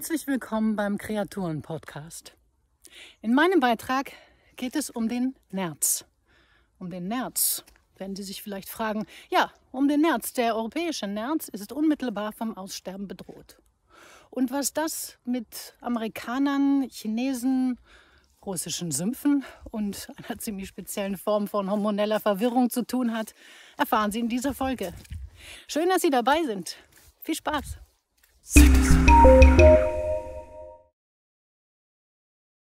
Herzlich willkommen beim Kreaturen Podcast. In meinem Beitrag geht es um den Nerz. Um den Nerz. Werden Sie sich vielleicht fragen, ja, um den Nerz. Der europäische Nerz ist unmittelbar vom Aussterben bedroht. Und was das mit Amerikanern, Chinesen, russischen Sümpfen und einer ziemlich speziellen Form von hormoneller Verwirrung zu tun hat, erfahren Sie in dieser Folge. Schön, dass Sie dabei sind. Viel Spaß! Six.